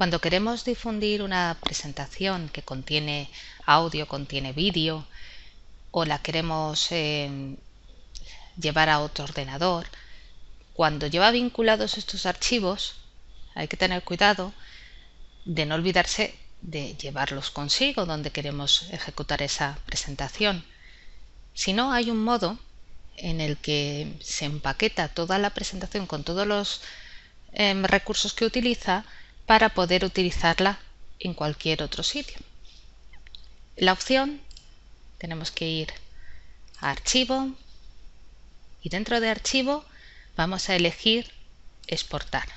Cuando queremos difundir una presentación que contiene audio, contiene vídeo, o la queremos eh, llevar a otro ordenador, cuando lleva vinculados estos archivos, hay que tener cuidado de no olvidarse de llevarlos consigo donde queremos ejecutar esa presentación. Si no, hay un modo en el que se empaqueta toda la presentación con todos los em, recursos que utiliza para poder utilizarla en cualquier otro sitio. La opción, tenemos que ir a archivo y dentro de archivo vamos a elegir exportar.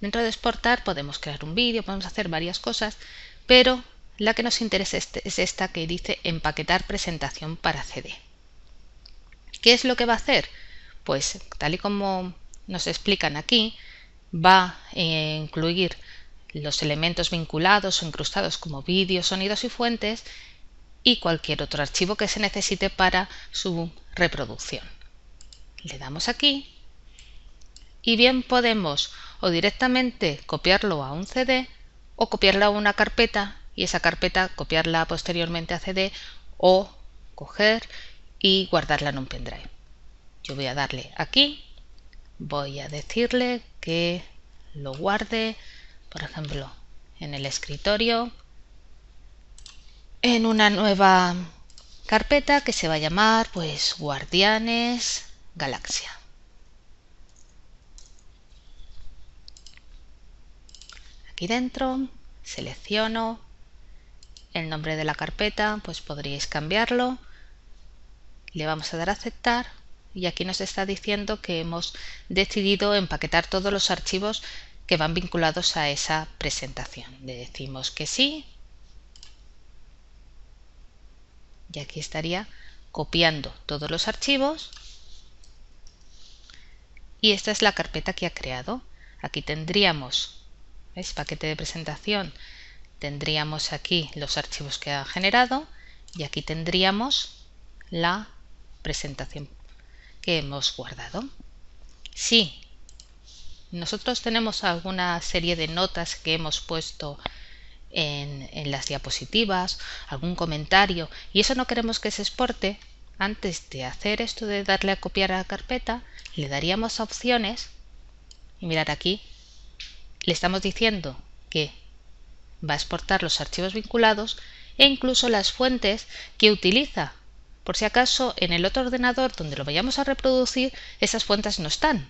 Dentro de exportar podemos crear un vídeo, podemos hacer varias cosas, pero la que nos interesa es este, esta que dice empaquetar presentación para CD. ¿Qué es lo que va a hacer? Pues tal y como nos explican aquí, va a incluir los elementos vinculados o incrustados como vídeos, sonidos y fuentes y cualquier otro archivo que se necesite para su reproducción. Le damos aquí y bien podemos o directamente copiarlo a un CD o copiarlo a una carpeta y esa carpeta copiarla posteriormente a CD o coger y guardarla en un pendrive. Yo voy a darle aquí, voy a decirle que lo guarde, por ejemplo, en el escritorio, en una nueva carpeta que se va a llamar pues Guardianes Galaxia. Aquí dentro selecciono el nombre de la carpeta, pues podríais cambiarlo. Le vamos a dar a aceptar y aquí nos está diciendo que hemos decidido empaquetar todos los archivos que van vinculados a esa presentación. Le decimos que sí y aquí estaría copiando todos los archivos y esta es la carpeta que ha creado. Aquí tendríamos, ¿ves? Paquete de presentación, tendríamos aquí los archivos que ha generado y aquí tendríamos la presentación que hemos guardado. Si nosotros tenemos alguna serie de notas que hemos puesto en, las diapositivas, algún comentario, y eso no queremos que se exporte, antes de hacer esto de darle a copiar a la carpeta, le daríamos opciones y mirar aquí, le estamos diciendo que va a exportar los archivos vinculados e incluso las fuentes que utiliza por si acaso en el otro ordenador donde lo vayamos a reproducir esas fuentes no están.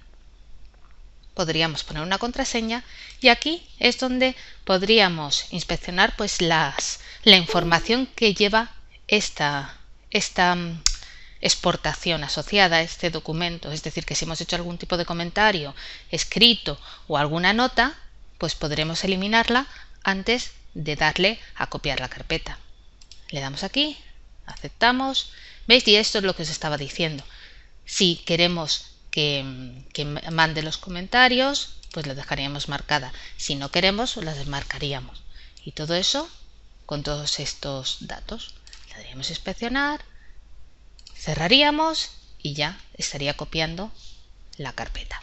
Podríamos poner una contraseña y aquí es donde podríamos inspeccionar pues las, la información que lleva esta, esta mm, exportación asociada a este documento, es decir, que si hemos hecho algún tipo de comentario escrito o alguna nota, pues podremos eliminarla antes de darle a copiar la carpeta. Le damos aquí aceptamos. ¿Veis? Y esto es lo que os estaba diciendo. Si queremos que, mande los comentarios, pues la dejaríamos marcada. Si no queremos, las desmarcaríamos. Y todo eso con todos estos datos. La daríamos inspeccionar, cerraríamos y ya estaría copiando la carpeta.